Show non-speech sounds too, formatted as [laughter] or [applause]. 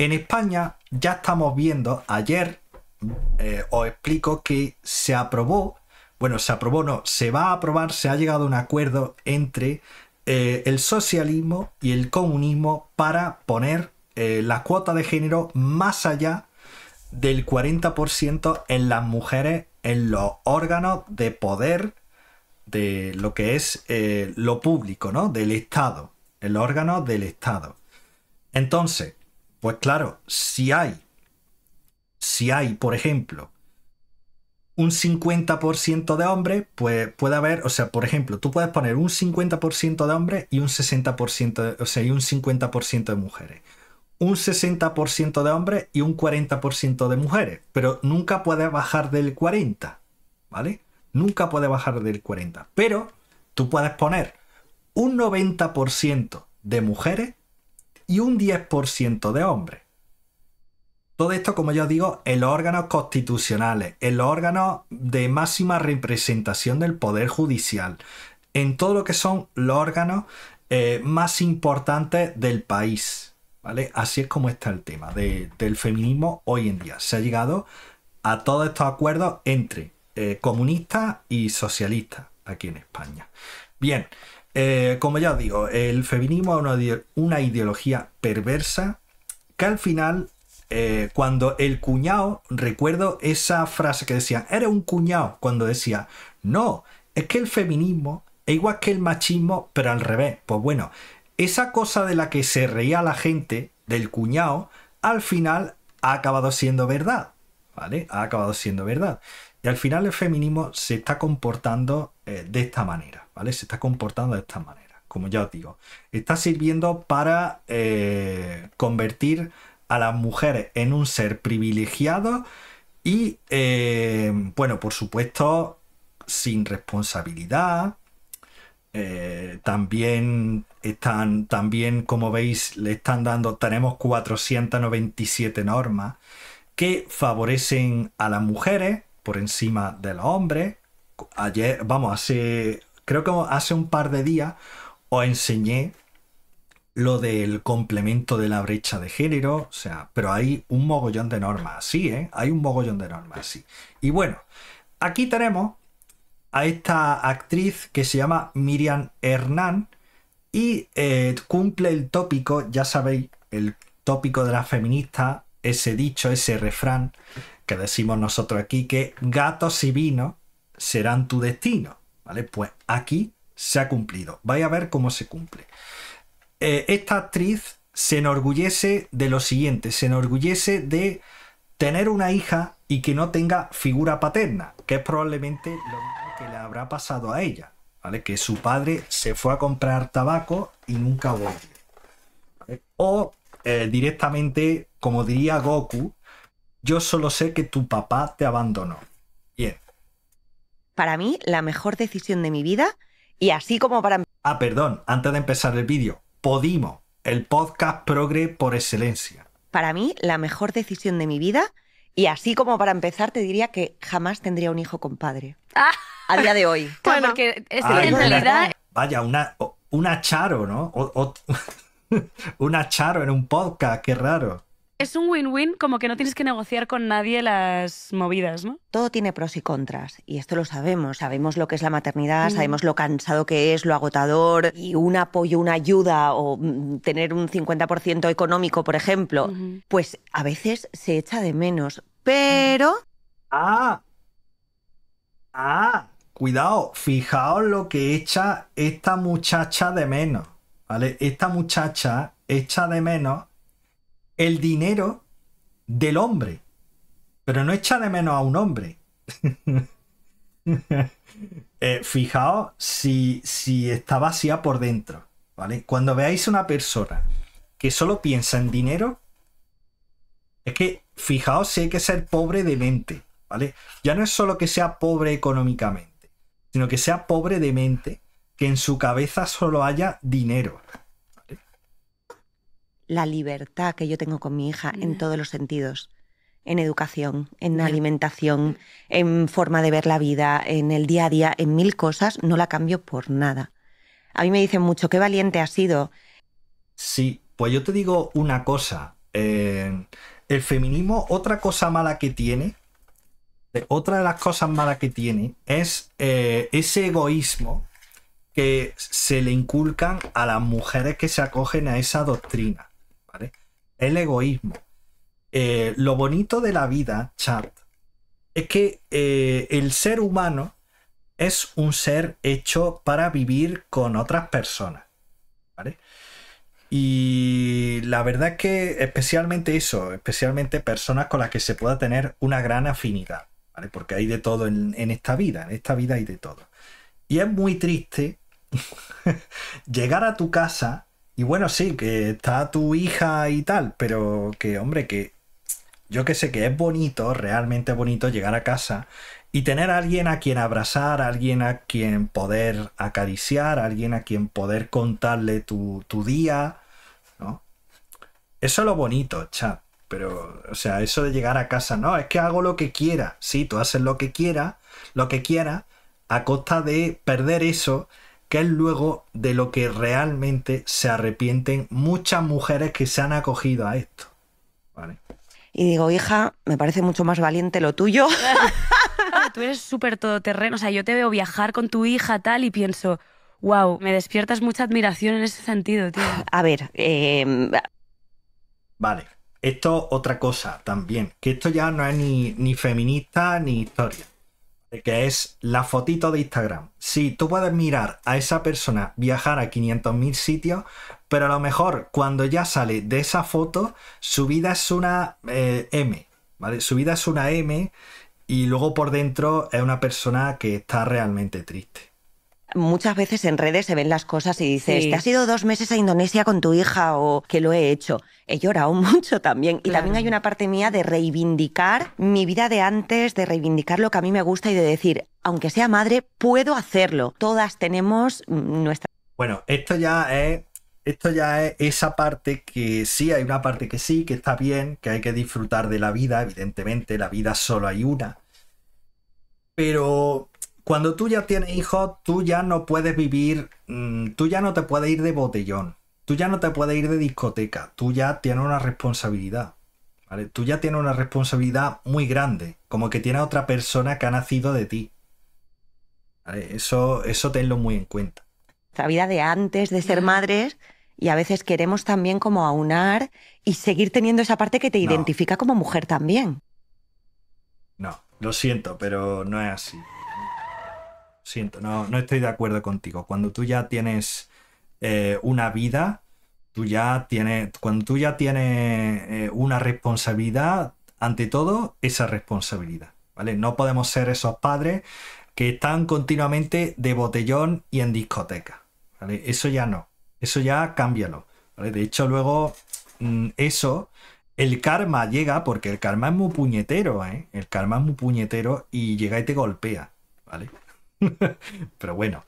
En España ya estamos viendo, ayer eh, os explico que se aprobó, bueno, se aprobó, no, se va a aprobar, se ha llegado a un acuerdo entre eh, el socialismo y el comunismo para poner eh, la cuota de género más allá del 40% en las mujeres en los órganos de poder de lo que es lo público, ¿no? Del Estado, el órgano del Estado. Entonces, pues claro, si hay, si hay, por ejemplo, un 50% de hombres, pues puede haber, o sea, por ejemplo, tú puedes poner un 50% de hombres y un 60%, o sea, y un 50% de mujeres. Un 60% de hombres y un 40% de mujeres, pero nunca puedes bajar del 40, ¿vale? Nunca puede bajar del 40, pero tú puedes poner un 90% de mujeres y un 10% de hombres. Todo esto, como yo digo, el órgano órganos constitucionales, órgano los de máxima representación del Poder Judicial, en todo lo que son los órganos eh, más importantes del país. ¿vale? Así es como está el tema del feminismo hoy en día. Se ha llegado a todos estos acuerdos entre eh, comunistas y socialistas aquí en España. Bien, eh, como ya digo, el feminismo es una, ideología perversa que al final, eh, cuando el cuñado, recuerdo esa frase que decía, era un cuñado, cuando decía, no, es que el feminismo es igual que el machismo, pero al revés. Pues bueno, esa cosa de la que se reía la gente, del cuñado, al final ha acabado siendo verdad. ¿Vale? Ha acabado siendo verdad. Y al final el feminismo se está comportando eh, de esta manera, ¿vale? Se está comportando de esta manera, como ya os digo. Está sirviendo para eh, convertir a las mujeres en un ser privilegiado y, eh, bueno, por supuesto, sin responsabilidad. también están, también como veis, le están dando, tenemos 497 normas que favorecen a las mujeres por encima de los hombres. Ayer, vamos, hace, creo que hace un par de días os enseñé lo del complemento de la brecha de género, o sea, pero hay un mogollón de normas así, ¿eh? Hay un mogollón de normas así. Y bueno, aquí tenemos a esta actriz que se llama Miriam Hernán y eh, cumple el tópico, ya sabéis, el tópico de la feminista, ese dicho, ese refrán que decimos nosotros aquí que gatos y vino serán tu destino, ¿vale? Pues aquí se ha cumplido. Vaya a ver cómo se cumple. Eh, esta actriz se enorgullece de lo siguiente, se enorgullece de tener una hija y que no tenga figura paterna, que es probablemente lo mismo que le habrá pasado a ella, ¿vale? Que su padre se fue a comprar tabaco y nunca volvió. O eh, directamente, como diría Goku, yo solo sé que tu papá te abandonó. Bien. Para mí, la mejor decisión de mi vida y así como para... Ah, perdón, antes de empezar el vídeo, Podimo, el podcast progre por excelencia. Para mí, la mejor decisión de mi vida y así como para empezar, te diría que jamás tendría un hijo con padre. Ah. A día de hoy. bueno, es ah, en realidad... Vaya, una, una charo, ¿no? [laughs] una charo en un podcast, qué raro. Es un win-win, como que no tienes que negociar con nadie las movidas, ¿no? Todo tiene pros y contras, y esto lo sabemos. Sabemos lo que es la maternidad, sabemos lo cansado que es, lo agotador, y un apoyo, una ayuda, o mm, tener un 50% económico, por ejemplo, pues a veces se echa de menos. Pero. ¡Ah! ¡Ah! Cuidado, fijaos lo que echa esta muchacha de menos, ¿vale? Esta muchacha echa de menos el dinero del hombre. Pero no echa de menos a un hombre. [laughs] Eh, fijaos si, si está vacía por dentro. ¿vale? Cuando veáis una persona que solo piensa en dinero, es que fijaos si hay que ser pobre de mente. ¿vale? Ya no es solo que sea pobre económicamente, sino que sea pobre de mente, que en su cabeza solo haya dinero la libertad que yo tengo con mi hija en todos los sentidos en educación, en alimentación, en forma de ver la vida, en el día a día, en mil cosas, no la cambio por nada. A mí me dicen mucho, qué valiente ha sido. Sí, pues yo te digo una cosa. Eh, el feminismo, otra cosa mala que tiene, otra de las cosas malas que tiene, es eh, ese egoísmo que se le inculcan a las mujeres que se acogen a esa doctrina el egoísmo. Eh, lo bonito de la vida, chat, es que eh, el ser humano es un ser hecho para vivir con otras personas. ¿Vale? Y la verdad es que especialmente eso, especialmente personas con las que se pueda tener una gran afinidad, ¿vale? Porque hay de todo en, en esta vida, en esta vida hay de todo. Y es muy triste [laughs] llegar a tu casa y bueno, sí, que está tu hija y tal, pero que, hombre, que yo que sé que es bonito, realmente bonito llegar a casa y tener a alguien a quien abrazar, a alguien a quien poder acariciar, a alguien a quien poder contarle tu, tu día, ¿no? Eso es lo bonito, chat. Pero, o sea, eso de llegar a casa, no, es que hago lo que quiera. Sí, tú haces lo que quiera, lo que quiera, a costa de perder eso que es luego de lo que realmente se arrepienten muchas mujeres que se han acogido a esto. Y digo, hija, me parece mucho más valiente lo tuyo. [laughs] Tú eres súper todoterreno, o sea, yo te veo viajar con tu hija tal y pienso, wow, me despiertas mucha admiración en ese sentido, tío. [sighs] A ver, em, vale. Esto otra cosa también, que esto ya no es ni, ni feminista ni historia que es la fotito de Instagram. Sí, tú puedes mirar a esa persona viajar a 500.000 sitios, pero a lo mejor cuando ya sale de esa foto, su vida es una eh, M, ¿vale? Su vida es una M y luego por dentro es una persona que está realmente triste muchas veces en redes se ven las cosas y dices, te has ido dos meses a Indonesia con tu hija o que lo he hecho. He llorado [laughs] mucho también. Y también hay una parte mía de reivindicar mi vida de antes, de reivindicar lo que a mí me gusta y de decir, aunque sea madre, puedo hacerlo. Todas tenemos nuestra... Bueno, esto ya es... Esto ya es esa parte que sí, hay una parte que sí, que está bien, que hay que disfrutar de la vida, evidentemente, la vida solo hay una. Pero cuando tú ya tienes hijos, tú ya no puedes vivir, mm, tú ya no te puedes ir de botellón, tú ya no te puedes ir de discoteca, tú ya tienes una responsabilidad. Tú ya tienes una responsabilidad muy grande, como que tiene otra persona que ha nacido de ti. Eso, eso tenlo muy en cuenta. La vida de antes de ser mm. madres y a veces queremos también como aunar y seguir teniendo esa parte que te identifica como mujer también. No, lo siento, pero no es así siento, no, no estoy de acuerdo contigo. Cuando tú ya tienes eh, una vida, tú ya tienes, cuando tú ya tienes eh, una responsabilidad, ante todo, esa responsabilidad, ¿vale? No podemos ser esos padres que están continuamente de botellón y en discoteca, ¿vale? Eso ya no, eso ya cámbialo, De hecho, luego mm, eso, el karma llega, porque el karma es muy puñetero, ¿eh? El karma es muy puñetero y llega y te golpea, ¿vale? [laughs] Pero bueno,